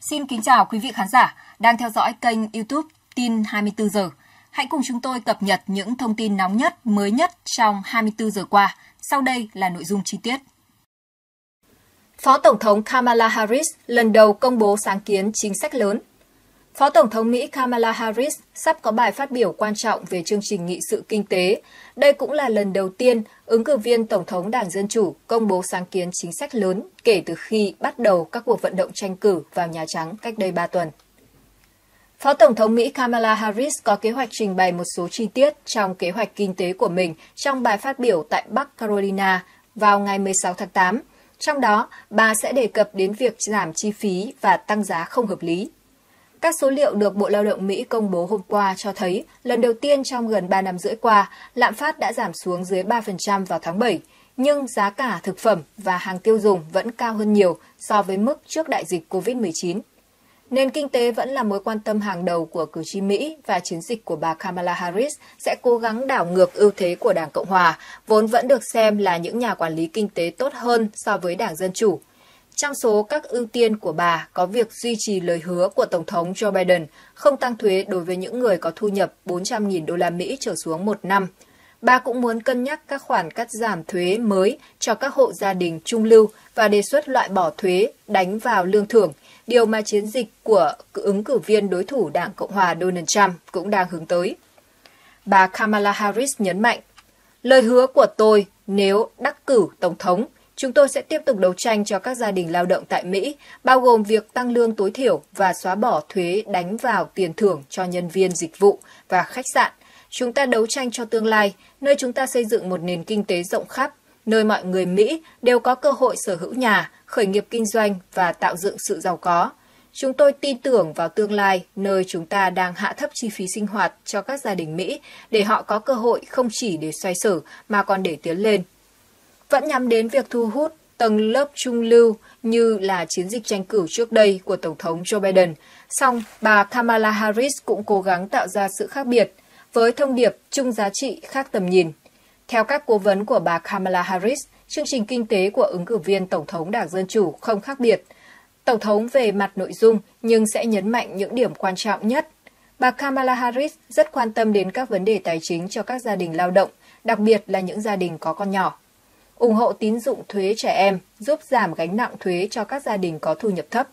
Xin kính chào quý vị khán giả đang theo dõi kênh YouTube Tin 24 giờ. Hãy cùng chúng tôi cập nhật những thông tin nóng nhất, mới nhất trong 24 giờ qua. Sau đây là nội dung chi tiết. Phó Tổng thống Kamala Harris lần đầu công bố sáng kiến chính sách lớn Phó Tổng thống Mỹ Kamala Harris sắp có bài phát biểu quan trọng về chương trình nghị sự kinh tế. Đây cũng là lần đầu tiên ứng cử viên Tổng thống Đảng Dân Chủ công bố sáng kiến chính sách lớn kể từ khi bắt đầu các cuộc vận động tranh cử vào Nhà Trắng cách đây 3 tuần. Phó Tổng thống Mỹ Kamala Harris có kế hoạch trình bày một số chi tiết trong kế hoạch kinh tế của mình trong bài phát biểu tại Bắc Carolina vào ngày 16 tháng 8. Trong đó, bà sẽ đề cập đến việc giảm chi phí và tăng giá không hợp lý các số liệu được Bộ Lao động Mỹ công bố hôm qua cho thấy lần đầu tiên trong gần 3 năm rưỡi qua, lạm phát đã giảm xuống dưới 3% vào tháng 7, nhưng giá cả thực phẩm và hàng tiêu dùng vẫn cao hơn nhiều so với mức trước đại dịch COVID-19. Nền kinh tế vẫn là mối quan tâm hàng đầu của cử tri Mỹ và chiến dịch của bà Kamala Harris sẽ cố gắng đảo ngược ưu thế của Đảng Cộng Hòa, vốn vẫn được xem là những nhà quản lý kinh tế tốt hơn so với Đảng Dân Chủ trong số các ưu tiên của bà có việc duy trì lời hứa của Tổng thống Joe Biden không tăng thuế đối với những người có thu nhập 400.000 đô la Mỹ trở xuống một năm. Bà cũng muốn cân nhắc các khoản cắt giảm thuế mới cho các hộ gia đình trung lưu và đề xuất loại bỏ thuế đánh vào lương thưởng, điều mà chiến dịch của ứng cử viên đối thủ Đảng Cộng hòa Donald Trump cũng đang hướng tới. Bà Kamala Harris nhấn mạnh, lời hứa của tôi nếu đắc cử Tổng thống – Chúng tôi sẽ tiếp tục đấu tranh cho các gia đình lao động tại Mỹ, bao gồm việc tăng lương tối thiểu và xóa bỏ thuế đánh vào tiền thưởng cho nhân viên dịch vụ và khách sạn. Chúng ta đấu tranh cho tương lai, nơi chúng ta xây dựng một nền kinh tế rộng khắp, nơi mọi người Mỹ đều có cơ hội sở hữu nhà, khởi nghiệp kinh doanh và tạo dựng sự giàu có. Chúng tôi tin tưởng vào tương lai nơi chúng ta đang hạ thấp chi phí sinh hoạt cho các gia đình Mỹ để họ có cơ hội không chỉ để xoay sở mà còn để tiến lên vẫn nhắm đến việc thu hút tầng lớp trung lưu như là chiến dịch tranh cử trước đây của Tổng thống Joe Biden. Song, bà Kamala Harris cũng cố gắng tạo ra sự khác biệt với thông điệp chung giá trị khác tầm nhìn. Theo các cố vấn của bà Kamala Harris, chương trình kinh tế của ứng cử viên Tổng thống Đảng Dân Chủ không khác biệt. Tổng thống về mặt nội dung nhưng sẽ nhấn mạnh những điểm quan trọng nhất. Bà Kamala Harris rất quan tâm đến các vấn đề tài chính cho các gia đình lao động, đặc biệt là những gia đình có con nhỏ ủng hộ tín dụng thuế trẻ em, giúp giảm gánh nặng thuế cho các gia đình có thu nhập thấp.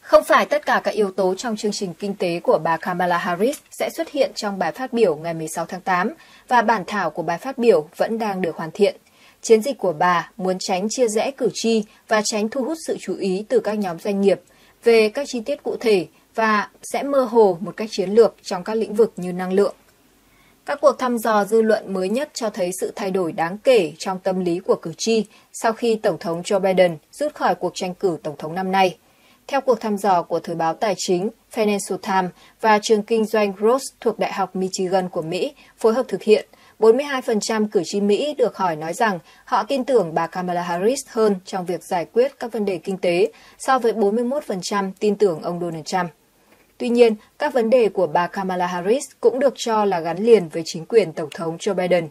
Không phải tất cả các yếu tố trong chương trình kinh tế của bà Kamala Harris sẽ xuất hiện trong bài phát biểu ngày 16 tháng 8 và bản thảo của bài phát biểu vẫn đang được hoàn thiện. Chiến dịch của bà muốn tránh chia rẽ cử tri và tránh thu hút sự chú ý từ các nhóm doanh nghiệp về các chi tiết cụ thể và sẽ mơ hồ một cách chiến lược trong các lĩnh vực như năng lượng, các cuộc thăm dò dư luận mới nhất cho thấy sự thay đổi đáng kể trong tâm lý của cử tri sau khi Tổng thống Joe Biden rút khỏi cuộc tranh cử Tổng thống năm nay. Theo cuộc thăm dò của Thời báo Tài chính Financial Times và trường kinh doanh Gross thuộc Đại học Michigan của Mỹ phối hợp thực hiện, 42% cử tri Mỹ được hỏi nói rằng họ tin tưởng bà Kamala Harris hơn trong việc giải quyết các vấn đề kinh tế so với 41% tin tưởng ông Donald Trump. Tuy nhiên, các vấn đề của bà Kamala Harris cũng được cho là gắn liền với chính quyền Tổng thống Joe Biden.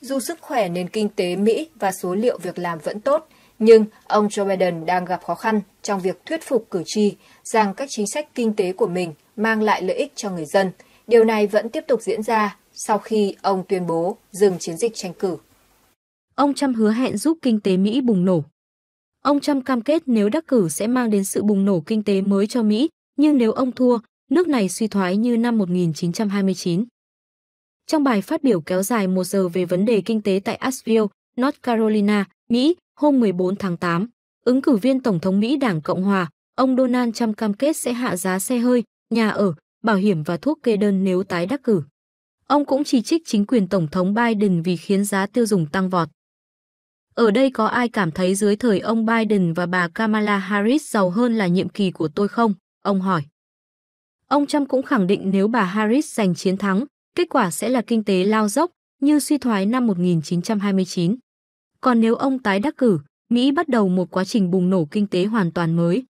Dù sức khỏe nền kinh tế Mỹ và số liệu việc làm vẫn tốt, nhưng ông Joe Biden đang gặp khó khăn trong việc thuyết phục cử tri rằng các chính sách kinh tế của mình mang lại lợi ích cho người dân. Điều này vẫn tiếp tục diễn ra sau khi ông tuyên bố dừng chiến dịch tranh cử. Ông Trump hứa hẹn giúp kinh tế Mỹ bùng nổ. Ông Trump cam kết nếu đắc cử sẽ mang đến sự bùng nổ kinh tế mới cho Mỹ, nhưng nếu ông thua, nước này suy thoái như năm 1929. Trong bài phát biểu kéo dài một giờ về vấn đề kinh tế tại Asheville, North Carolina, Mỹ, hôm 14 tháng 8, ứng cử viên Tổng thống Mỹ Đảng Cộng Hòa, ông Donald Trump cam kết sẽ hạ giá xe hơi, nhà ở, bảo hiểm và thuốc kê đơn nếu tái đắc cử. Ông cũng chỉ trích chính quyền Tổng thống Biden vì khiến giá tiêu dùng tăng vọt. Ở đây có ai cảm thấy dưới thời ông Biden và bà Kamala Harris giàu hơn là nhiệm kỳ của tôi không? Ông hỏi. Ông Trump cũng khẳng định nếu bà Harris giành chiến thắng, kết quả sẽ là kinh tế lao dốc như suy thoái năm 1929. Còn nếu ông tái đắc cử, Mỹ bắt đầu một quá trình bùng nổ kinh tế hoàn toàn mới.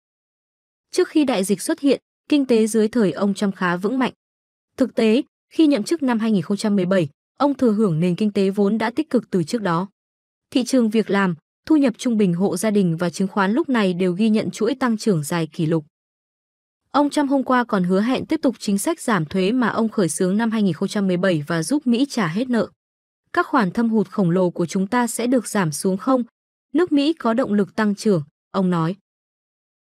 Trước khi đại dịch xuất hiện, kinh tế dưới thời ông Trump khá vững mạnh. Thực tế, khi nhậm chức năm 2017, ông thừa hưởng nền kinh tế vốn đã tích cực từ trước đó. Thị trường việc làm, thu nhập trung bình hộ gia đình và chứng khoán lúc này đều ghi nhận chuỗi tăng trưởng dài kỷ lục. Ông Trump hôm qua còn hứa hẹn tiếp tục chính sách giảm thuế mà ông khởi xướng năm 2017 và giúp Mỹ trả hết nợ. Các khoản thâm hụt khổng lồ của chúng ta sẽ được giảm xuống không? Nước Mỹ có động lực tăng trưởng, ông nói.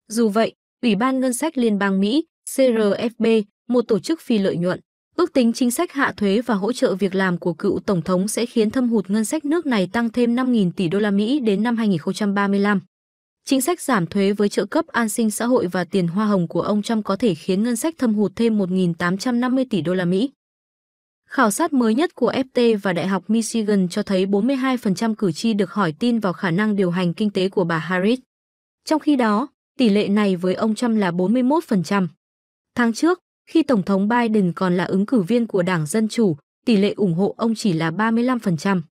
Dù vậy, Ủy ban Ngân sách Liên bang Mỹ, CRFB, một tổ chức phi lợi nhuận, ước tính chính sách hạ thuế và hỗ trợ việc làm của cựu tổng thống sẽ khiến thâm hụt ngân sách nước này tăng thêm 5.000 tỷ đô la Mỹ đến năm 2035. Chính sách giảm thuế với trợ cấp an sinh xã hội và tiền hoa hồng của ông Trump có thể khiến ngân sách thâm hụt thêm 1.850 tỷ đô la Mỹ. Khảo sát mới nhất của FT và Đại học Michigan cho thấy 42% cử tri được hỏi tin vào khả năng điều hành kinh tế của bà Harris. Trong khi đó, tỷ lệ này với ông Trump là 41%. Tháng trước, khi Tổng thống Biden còn là ứng cử viên của Đảng Dân Chủ, tỷ lệ ủng hộ ông chỉ là 35%.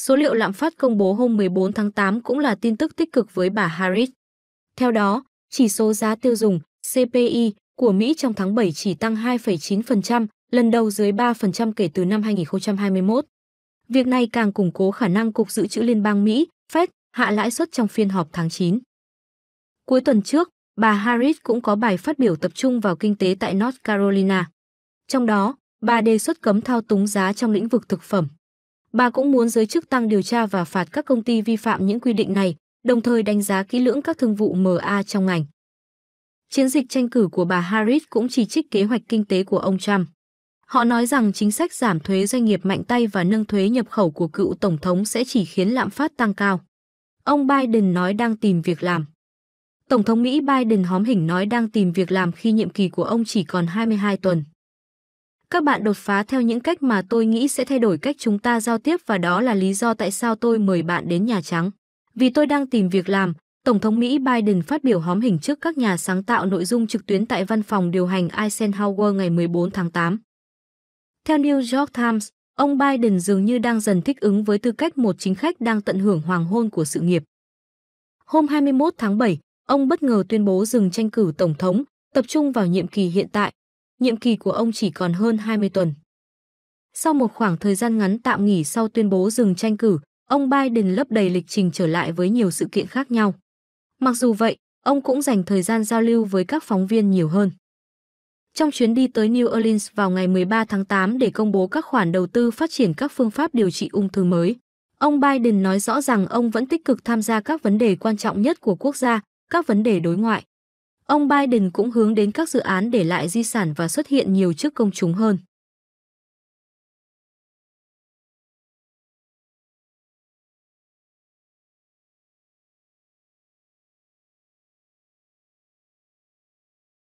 Số liệu lạm phát công bố hôm 14 tháng 8 cũng là tin tức tích cực với bà Harris. Theo đó, chỉ số giá tiêu dùng CPI của Mỹ trong tháng 7 chỉ tăng 2,9%, lần đầu dưới 3% kể từ năm 2021. Việc này càng củng cố khả năng Cục Dự trữ Liên bang Mỹ, Fed, hạ lãi suất trong phiên họp tháng 9. Cuối tuần trước, bà Harris cũng có bài phát biểu tập trung vào kinh tế tại North Carolina. Trong đó, bà đề xuất cấm thao túng giá trong lĩnh vực thực phẩm. Bà cũng muốn giới chức tăng điều tra và phạt các công ty vi phạm những quy định này, đồng thời đánh giá kỹ lưỡng các thương vụ MA trong ngành. Chiến dịch tranh cử của bà Harris cũng chỉ trích kế hoạch kinh tế của ông Trump. Họ nói rằng chính sách giảm thuế doanh nghiệp mạnh tay và nâng thuế nhập khẩu của cựu tổng thống sẽ chỉ khiến lạm phát tăng cao. Ông Biden nói đang tìm việc làm. Tổng thống Mỹ Biden hóm hình nói đang tìm việc làm khi nhiệm kỳ của ông chỉ còn 22 tuần. Các bạn đột phá theo những cách mà tôi nghĩ sẽ thay đổi cách chúng ta giao tiếp và đó là lý do tại sao tôi mời bạn đến Nhà Trắng. Vì tôi đang tìm việc làm, Tổng thống Mỹ Biden phát biểu hóm hình trước các nhà sáng tạo nội dung trực tuyến tại văn phòng điều hành Eisenhower ngày 14 tháng 8. Theo New York Times, ông Biden dường như đang dần thích ứng với tư cách một chính khách đang tận hưởng hoàng hôn của sự nghiệp. Hôm 21 tháng 7, ông bất ngờ tuyên bố dừng tranh cử tổng thống, tập trung vào nhiệm kỳ hiện tại nhiệm kỳ của ông chỉ còn hơn 20 tuần. Sau một khoảng thời gian ngắn tạm nghỉ sau tuyên bố dừng tranh cử, ông Biden lấp đầy lịch trình trở lại với nhiều sự kiện khác nhau. Mặc dù vậy, ông cũng dành thời gian giao lưu với các phóng viên nhiều hơn. Trong chuyến đi tới New Orleans vào ngày 13 tháng 8 để công bố các khoản đầu tư phát triển các phương pháp điều trị ung thư mới, ông Biden nói rõ rằng ông vẫn tích cực tham gia các vấn đề quan trọng nhất của quốc gia, các vấn đề đối ngoại. Ông Biden cũng hướng đến các dự án để lại di sản và xuất hiện nhiều trước công chúng hơn.